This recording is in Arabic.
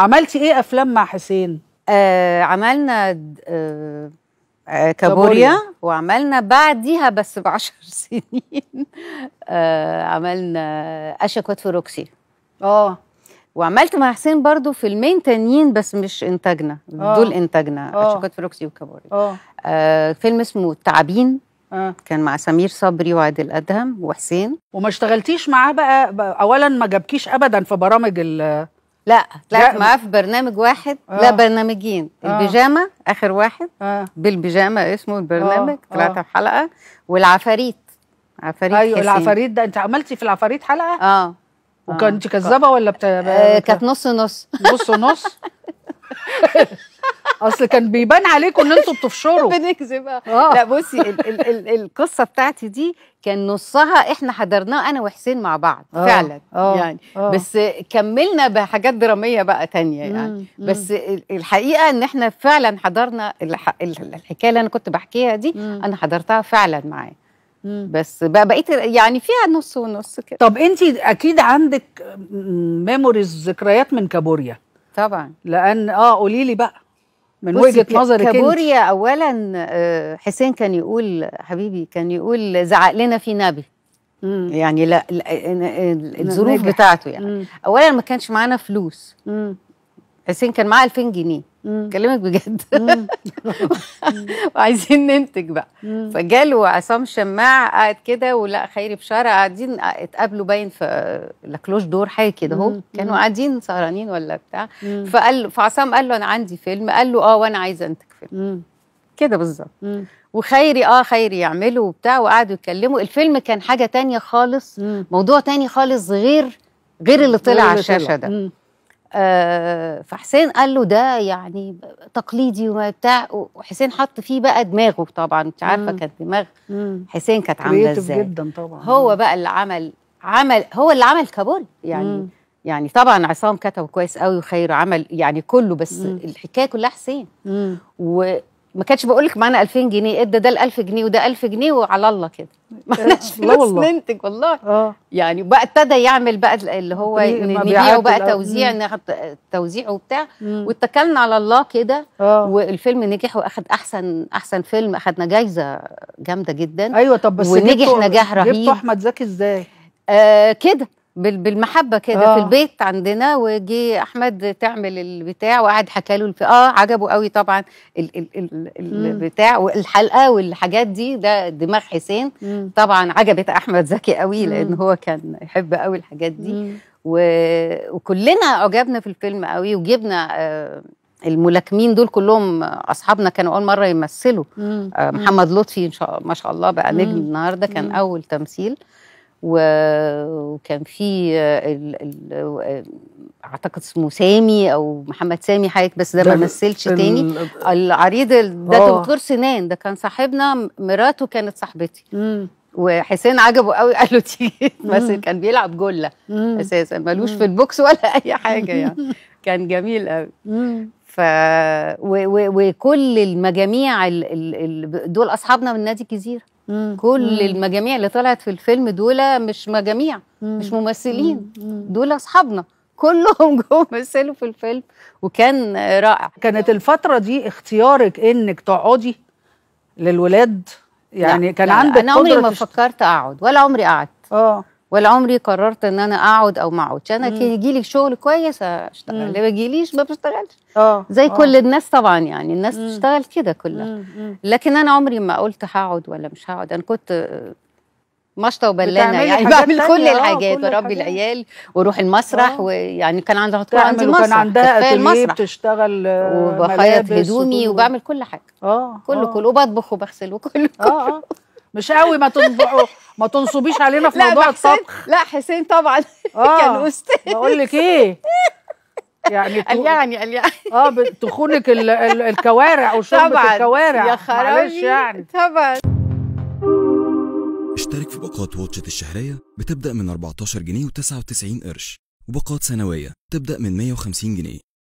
عملتي ايه افلام مع حسين آه عملنا آه, آه، كابوريا وعملنا بعديها بس بعشر سنين آه عملنا كوت في روكسي اه وعملت مع حسين برضو فيلمين تانيين بس مش انتاجنا آه. دول انتاجنا آه. كوت في روكسي وكابوريا آه فيلم اسمه التعابين آه. كان مع سمير صبري وعادل ادهم وحسين وما اشتغلتيش معاه بقى, بقى اولا ما جابكيش ابدا في برامج لا طلعت معاه في برنامج واحد آه. لا برنامجين آه. البيجامه اخر واحد آه. بالبيجامه اسمه البرنامج آه. طلعت في آه. حلقه والعفاريت عفاريت ايوه حسين. العفاريت ده انت عملتي في العفاريت حلقه اه وكانت آه. كذابه ولا بت... آه كانت نص نص نص نص اصل كان بيبان عليكم ان انتوا بتفشروا بنكذب آه. آه. لا بصي ال ال ال القصه بتاعتي دي كان نصها احنا حضرناه انا وحسين مع بعض آه. فعلا آه. يعني آه. بس كملنا بحاجات دراميه بقى تانية يعني مم. بس الحقيقه ان احنا فعلا حضرنا الحكايه اللي انا كنت بحكيها دي مم. انا حضرتها فعلا معاه بس بقى بقيت يعني فيها نص ونص كده طب انت اكيد عندك ميموريز ذكريات من كابوريا طبعا لان اه قولي لي بقى من وجهه نظرك كابوريا اولا آه، حسين كان يقول حبيبي كان يقول زعق لنا في نبي مم. يعني لا, لا الظروف بتاعته يعني مم. اولا ما كانش معانا فلوس مم. حسين كان معاه 2000 جنيه بكلمك بجد وعايزين ننتج بقى فجاله عصام شماع قاعد كده ولا خيري بشاره قاعدين آه، اتقابلوا باين في لاكلوش دور حاجه كده اهو كانوا قاعدين سهرانين ولا بتاع فقال فعصام قال له انا عندي فيلم قال له اه وانا عايزه انتج فيلم كده بالظبط وخيري اه خيري يعمله وبتاع وقعدوا يتكلموا الفيلم كان حاجه تانية خالص موضوع تاني خالص غير غير اللي طلع على الشاشه ده آه، فحسين قال له ده يعني تقليدي وبتاع وحسين حط فيه بقى دماغه طبعا انت عارفه كانت دماغ حسين كانت عامله ازاي جدا طبعا هو بقى اللي عمل عمل هو اللي عمل كابول يعني مم. يعني طبعا عصام كتب كويس قوي وخير عمل يعني كله بس مم. الحكايه كلها حسين مم. وما كانش بقول لك معانا 2000 جنيه ادى ده ال 1000 جنيه وده 1000 جنيه وعلى الله كده مالناش آه، فلوس ننتج والله آه. يعني بقى ابتدى يعمل بقى اللي هو نبيع بقى توزيع ناخد توزيع وبتاع واتكلنا على الله كده آه. والفيلم نجح واخد احسن احسن فيلم اخدنا جايزه جامده جدا ايوه طب بس ونجح نجاح رهيب جبتوا احمد زكي ازاي؟ آه كده بالمحبه كده في آه. البيت عندنا وجي احمد تعمل البتاع وقعد حكى له اه عجبه قوي طبعا ال ال ال البتاع والحلقه والحاجات دي ده دماغ حسين مم. طبعا عجبت احمد زكي قوي لان هو كان يحب قوي الحاجات دي و... وكلنا عجبنا في الفيلم قوي وجبنا آه الملاكمين دول كلهم اصحابنا كانوا اول مره يمثلوا آه محمد لطفي ان شاء ما شاء الله بقى نجم النهارده كان مم. اول تمثيل وكان في اعتقد اسمه سامي او محمد سامي حاجه بس ده, ده ما مثلش تاني العريض ده آه. دكتور سنان ده كان صاحبنا مراته كانت صاحبتي وحسين عجبه قوي قال له تيجي بس كان بيلعب جله اساسا ملوش في البوكس ولا اي حاجه يعني كان جميل قوي ف و... و... وكل المجاميع ال... ال... دول اصحابنا من نادي الجزيره مم. كل مم. المجاميع اللي طلعت في الفيلم دول مش مجاميع مم. مش ممثلين مم. دول اصحابنا كلهم جم مثلوا في الفيلم وكان رائع كانت الفتره دي اختيارك انك تقعدي للولاد يعني لا. كان لا. عندك انا عمري ما تشت... فكرت اقعد ولا عمري قعدت اه ولا عمري قررت ان انا اقعد او ما اقعدش انا كان يجي لي شغل كويس اشتغل اللي ما يجيليش ما بشتغلش اه زي أوه. كل الناس طبعا يعني الناس بتشتغل كده كلها مم. لكن انا عمري ما قلت هقعد ولا مش هقعد انا كنت مشطه وبلانه يعني بعمل كل آه، الحاجات واربي العيال واروح المسرح أوه. ويعني كان عندها تكون عندي مسرح كان عندها المسرح بتشتغل آه، وبخيط هدومي وبعمل كل حاجه اه كله آه. كله وبطبخ وبغسل وكله كله مش قوي ما تنبقوا ما تنصبيش علينا في موضوع الطبخ لا حسين طبعا آه كان استاذ بقول لك ايه يعني قال يعني قال يعني اه بتخونك ال ال الكوارع وشرب الكوارع يا خرابي معلش يعني طبعا اشترك في باقات واتشت الشهرية بتبدأ من 14 جنيه و99 قرش وباقات سنوية تبدأ من 150 جنيه